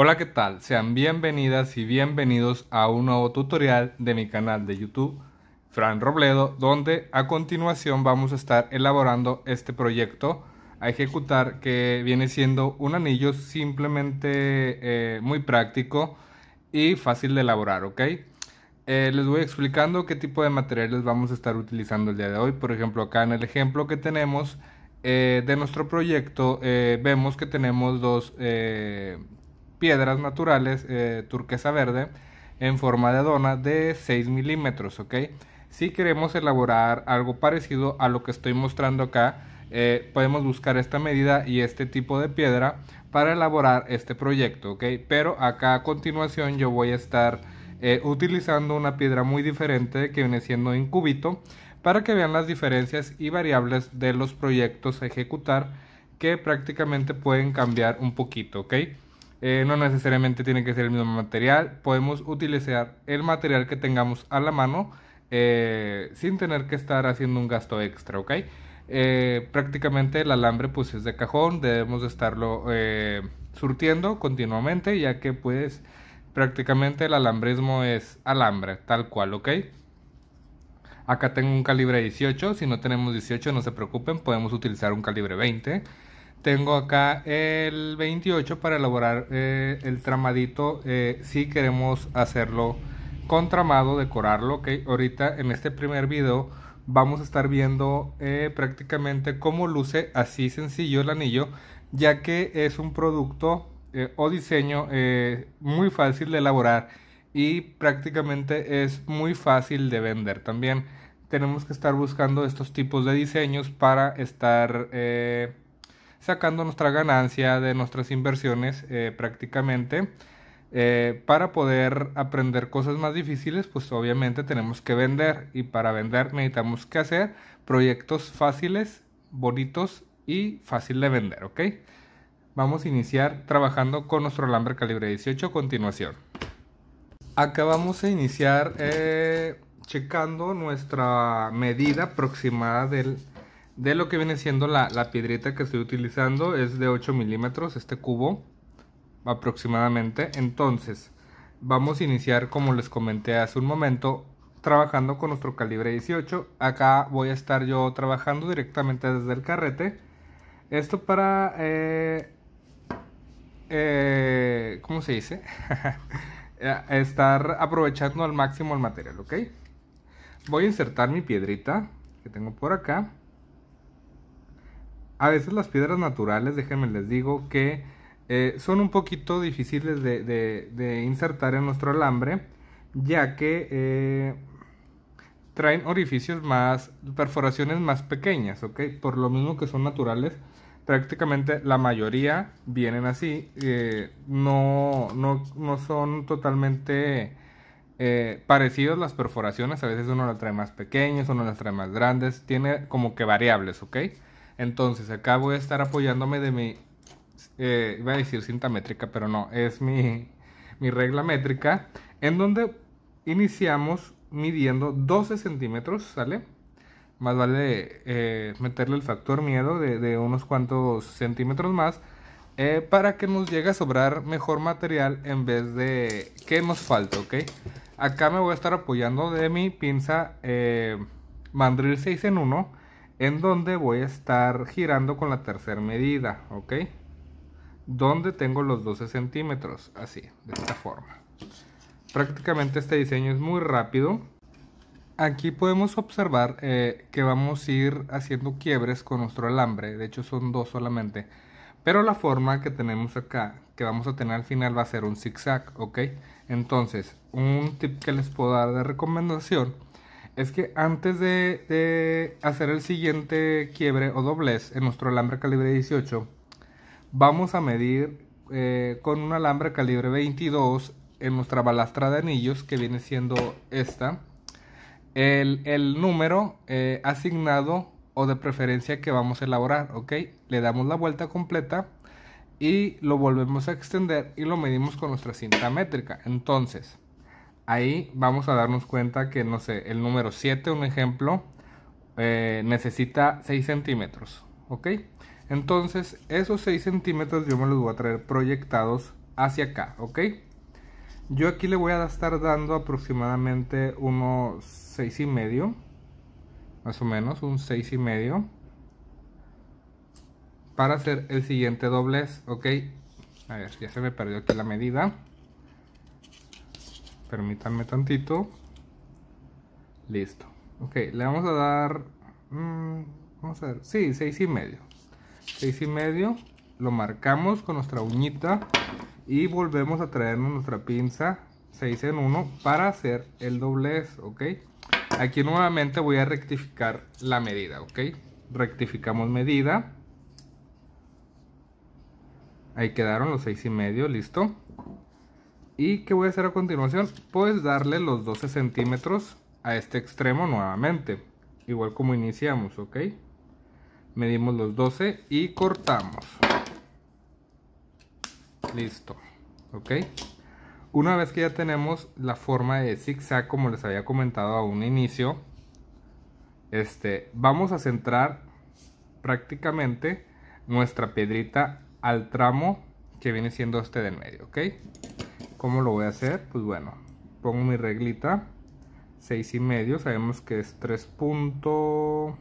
Hola, ¿qué tal? Sean bienvenidas y bienvenidos a un nuevo tutorial de mi canal de YouTube, Fran Robledo, donde a continuación vamos a estar elaborando este proyecto a ejecutar que viene siendo un anillo simplemente eh, muy práctico y fácil de elaborar, ¿ok? Eh, les voy explicando qué tipo de materiales vamos a estar utilizando el día de hoy. Por ejemplo, acá en el ejemplo que tenemos eh, de nuestro proyecto, vemos que tenemos dos piedras naturales eh, turquesa verde en forma de dona de 6 milímetros, ¿ok? Si queremos elaborar algo parecido a lo que estoy mostrando acá, eh, podemos buscar esta medida y este tipo de piedra para elaborar este proyecto, ¿ok? Pero acá a continuación yo voy a estar eh, utilizando una piedra muy diferente que viene siendo cubito para que vean las diferencias y variables de los proyectos a ejecutar que prácticamente pueden cambiar un poquito, ¿ok? Eh, no necesariamente tiene que ser el mismo material. Podemos utilizar el material que tengamos a la mano eh, sin tener que estar haciendo un gasto extra, ¿ok? Eh, prácticamente el alambre pues es de cajón, debemos estarlo surtiendo continuamente ya que pues prácticamente el alambrismo es alambre, tal cual, ¿ok? Acá tengo un calibre 18, si no tenemos 18 no se preocupen, podemos utilizar un calibre 20. Tengo acá el 28 para elaborar eh, el tramadito. Eh, si queremos hacerlo con tramado, decorarlo. ok Ahorita en este primer video vamos a estar viendo eh, prácticamente cómo luce así sencillo el anillo. Ya que es un producto o diseño muy fácil de elaborar y prácticamente es muy fácil de vender también. Tenemos que estar buscando estos tipos de diseños para estar sacando nuestra ganancia de nuestras inversiones eh, prácticamente. Eh, para poder aprender cosas más difíciles, pues obviamente tenemos que vender y para vender necesitamos que hacer proyectos fáciles, bonitos y fácil de vender, ¿ok? Vamos a iniciar trabajando con nuestro alambre calibre 18 a continuación. Acá vamos a iniciar eh, checando nuestra medida aproximada del de lo que viene siendo la, piedrita que estoy utilizando. Es de 8 milímetros este cubo aproximadamente. Entonces vamos a iniciar como les comenté hace un momento trabajando con nuestro calibre 18. Acá voy a estar yo trabajando directamente desde el carrete. Esto para... Eh, eh, ¿Cómo se dice? Eh, estar aprovechando al máximo el material, ¿ok? Voy a insertar mi piedrita que tengo por acá a veces las piedras naturales, déjenme les digo, que eh, son un poquito difíciles de, insertar en nuestro alambre, ya que eh, traen orificios más, perforaciones más pequeñas, ¿ok? Por lo mismo que son naturales, prácticamente la mayoría vienen así, eh, no, no, son totalmente... parecidas parecidos las perforaciones, a veces uno las trae más pequeñas, uno las trae más grandes, tiene como que variables, ¿ok? Entonces, acá voy a estar apoyándome de mi, eh, iba a decir cinta métrica, pero no, es mi, mi regla métrica, en donde iniciamos midiendo 12 centímetros, ¿sale? Más vale eh, meterle el factor miedo de, de unos cuantos centímetros más eh, para que nos llegue a sobrar mejor material en vez de que nos falte, ¿ok? Acá me voy a estar apoyando de mi pinza eh, mandril 6 en 1 en donde voy a estar girando con la tercera medida, ¿ok? Donde tengo los 12 centímetros, así, de esta forma. Prácticamente este diseño es muy rápido. Aquí podemos observar eh, que vamos a ir haciendo quiebres con nuestro alambre, de hecho son dos solamente. Pero la forma que tenemos acá, que vamos a tener al final, va a ser un zigzag, ¿ok? Entonces, un tip que les puedo dar de recomendación es que antes de, hacer el siguiente quiebre o doblez en nuestro alambre calibre 18, vamos a medir eh, con un alambre calibre 22 en nuestra balastra de anillos, que viene siendo esta, el, número eh, asignado o de preferencia que vamos a elaborar, ¿ok? Le damos la vuelta completa y lo volvemos a extender y lo medimos con nuestra cinta métrica. Entonces, ahí vamos a darnos cuenta que, no sé, el número 7, un ejemplo, eh, necesita 6 centímetros, ¿ok? Entonces, esos 6 centímetros yo me los voy a traer proyectados hacia acá, ¿ok? Yo aquí le voy a estar dando aproximadamente unos 6 y medio, más o menos, un 6 y medio, para hacer el siguiente doblez, ¿ok? A ver, ya se me perdió aquí la medida. Permítanme tantito. Listo. Ok, le vamos a dar... Mm, vamos a ver. Sí, seis y medio. Seis y medio. Lo marcamos con nuestra uñita. Y volvemos a traernos nuestra pinza 6 en 1 para hacer el doblez, ¿ok? Aquí nuevamente voy a rectificar la medida, ¿ok? Rectificamos medida. Ahí quedaron los seis y medio, listo. ¿Y qué voy a hacer a continuación? Pues darle los 12 centímetros a este extremo nuevamente. Igual como iniciamos, ¿ok? Medimos los 12 y cortamos. Listo, ¿ok? Una vez que ya tenemos la forma de zigzag, como les había comentado a un inicio, este, vamos a centrar prácticamente nuestra piedrita al tramo que viene siendo este del medio, ¿ok? ¿Cómo lo voy a hacer? Pues bueno, pongo mi reglita, 6 y medio, sabemos que es 3 puntos...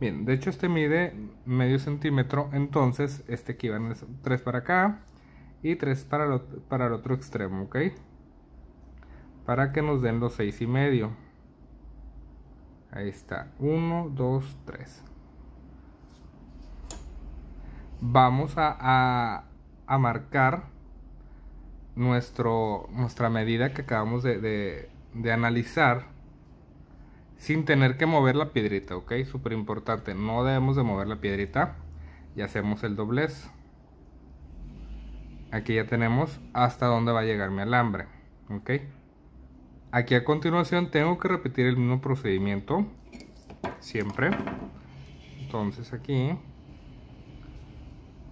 Bien, de hecho este mide medio centímetro, entonces este aquí van 3 para acá y 3 para, para el otro extremo, ¿ok? Para que nos den los 6 y medio. Ahí está, 1, 2, 3. Vamos a, a, a marcar nuestra medida que acabamos de, analizar sin tener que mover la piedrita, ¿ok? Súper importante, no debemos de mover la piedrita y hacemos el doblez. Aquí ya tenemos hasta dónde va a llegar mi alambre, ¿ok? Aquí a continuación tengo que repetir el mismo procedimiento, siempre. Entonces aquí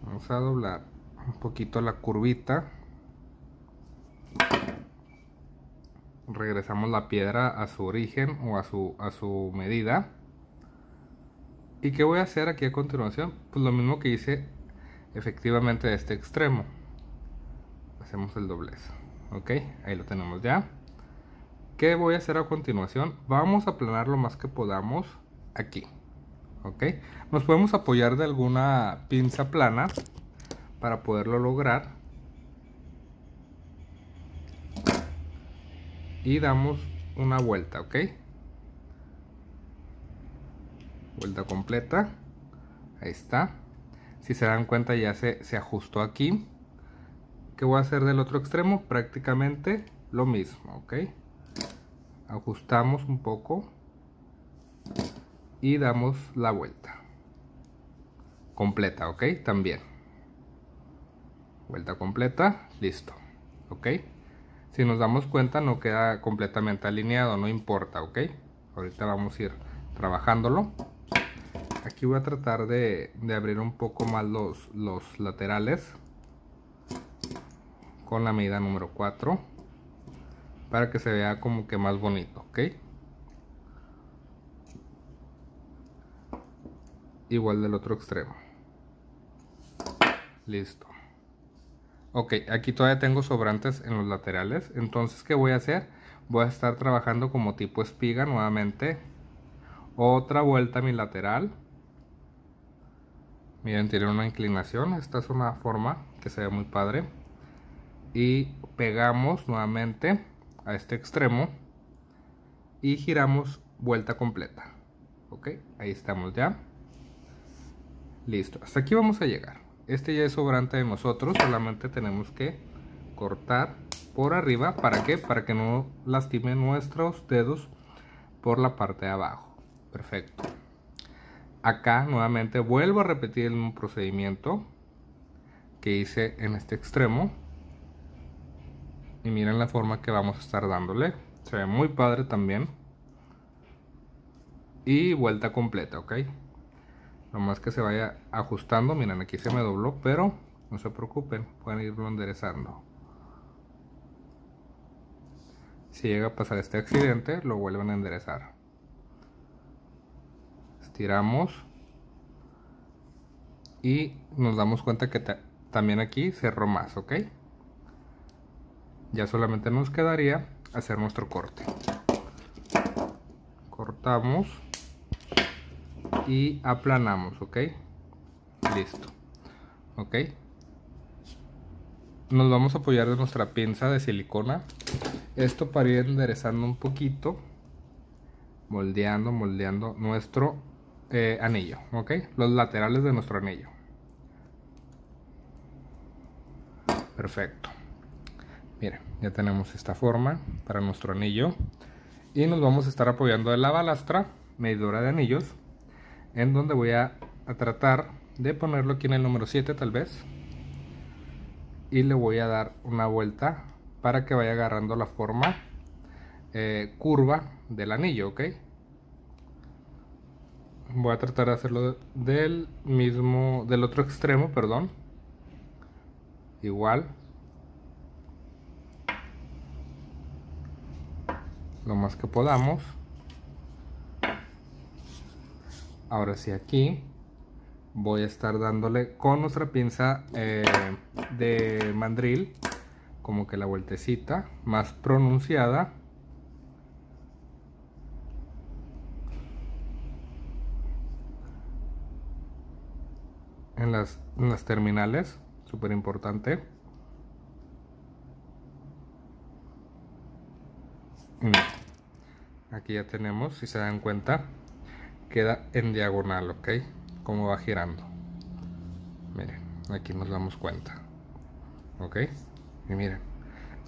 vamos a doblar un poquito la curvita regresamos la piedra a su origen o a su, a su medida. ¿Y qué voy a hacer aquí a continuación? Pues lo mismo que hice efectivamente de este extremo. Hacemos el doblez. Ok, ahí lo tenemos ya. ¿Qué voy a hacer a continuación? Vamos a aplanar lo más que podamos aquí. Ok, nos podemos apoyar de alguna pinza plana para poderlo lograr y damos una vuelta ok vuelta completa ahí está si se dan cuenta ya se, ajustó aquí ¿Qué voy a hacer del otro extremo prácticamente lo mismo ok ajustamos un poco y damos la vuelta completa ok también vuelta completa listo ok si nos damos cuenta no queda completamente alineado, no importa, ¿ok? Ahorita vamos a ir trabajándolo. Aquí voy a tratar de, de abrir un poco más los, los laterales con la medida número 4 para que se vea como que más bonito, ¿ok? Igual del otro extremo. Listo. Ok, aquí todavía tengo sobrantes en los laterales. Entonces, ¿qué voy a hacer? Voy a estar trabajando como tipo espiga nuevamente. Otra vuelta a mi lateral. Miren, tiene una inclinación. Esta es una forma que se ve muy padre. Y pegamos nuevamente a este extremo. Y giramos vuelta completa. Ok, ahí estamos ya. Listo, hasta aquí vamos a llegar este ya es sobrante de nosotros, solamente tenemos que cortar por arriba, ¿para qué? Para que no lastime nuestros dedos por la parte de abajo. Perfecto. Acá nuevamente vuelvo a repetir el mismo procedimiento que hice en este extremo. Y miren la forma que vamos a estar dándole. Se ve muy padre también. Y vuelta completa, ¿ok? más que se vaya ajustando. Miren, aquí se me dobló, pero no se preocupen, pueden irlo enderezando. Si llega a pasar este accidente, lo vuelven a enderezar. Estiramos. Y nos damos cuenta que también aquí cerró más, ¿ok? Ya solamente nos quedaría hacer nuestro corte. Cortamos y aplanamos, ¿ok? Listo, ¿ok? Nos vamos a apoyar de nuestra pinza de silicona. Esto para ir enderezando un poquito, moldeando, moldeando nuestro eh, anillo, ¿ok? Los laterales de nuestro anillo. Perfecto. Miren, ya tenemos esta forma para nuestro anillo. Y nos vamos a estar apoyando de la balastra, medidora de anillos, en donde voy a, tratar de ponerlo aquí en el número 7 tal vez y le voy a dar una vuelta para que vaya agarrando la forma eh, curva del anillo ok voy a tratar de hacerlo del mismo del otro extremo perdón igual lo más que podamos ahora sí aquí voy a estar dándole con nuestra pinza eh, de mandril como que la vueltecita más pronunciada en las, en las terminales súper importante mm. aquí ya tenemos si se dan cuenta queda en diagonal, ¿ok? Como va girando. Miren, aquí nos damos cuenta. ¿Ok? Y miren,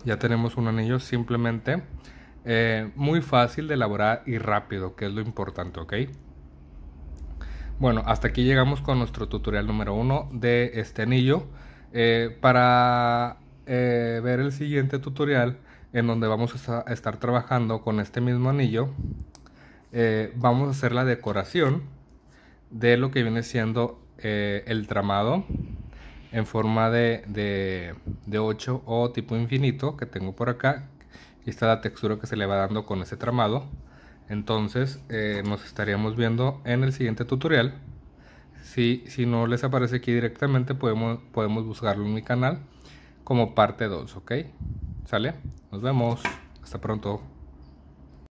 ya tenemos un anillo simplemente eh, muy fácil de elaborar y rápido, que es lo importante, ¿ok? Bueno, hasta aquí llegamos con nuestro tutorial número uno de este anillo. Eh, para eh, ver el siguiente tutorial en donde vamos a estar trabajando con este mismo anillo eh, vamos a hacer la decoración de lo que viene siendo eh, el tramado en forma de, de, 8 o tipo infinito que tengo por acá. Y está la textura que se le va dando con ese tramado. Entonces eh, nos estaríamos viendo en el siguiente tutorial. Si, si no les aparece aquí directamente podemos, podemos buscarlo en mi canal como parte 2, ¿ok? ¿Sale? Nos vemos. Hasta pronto.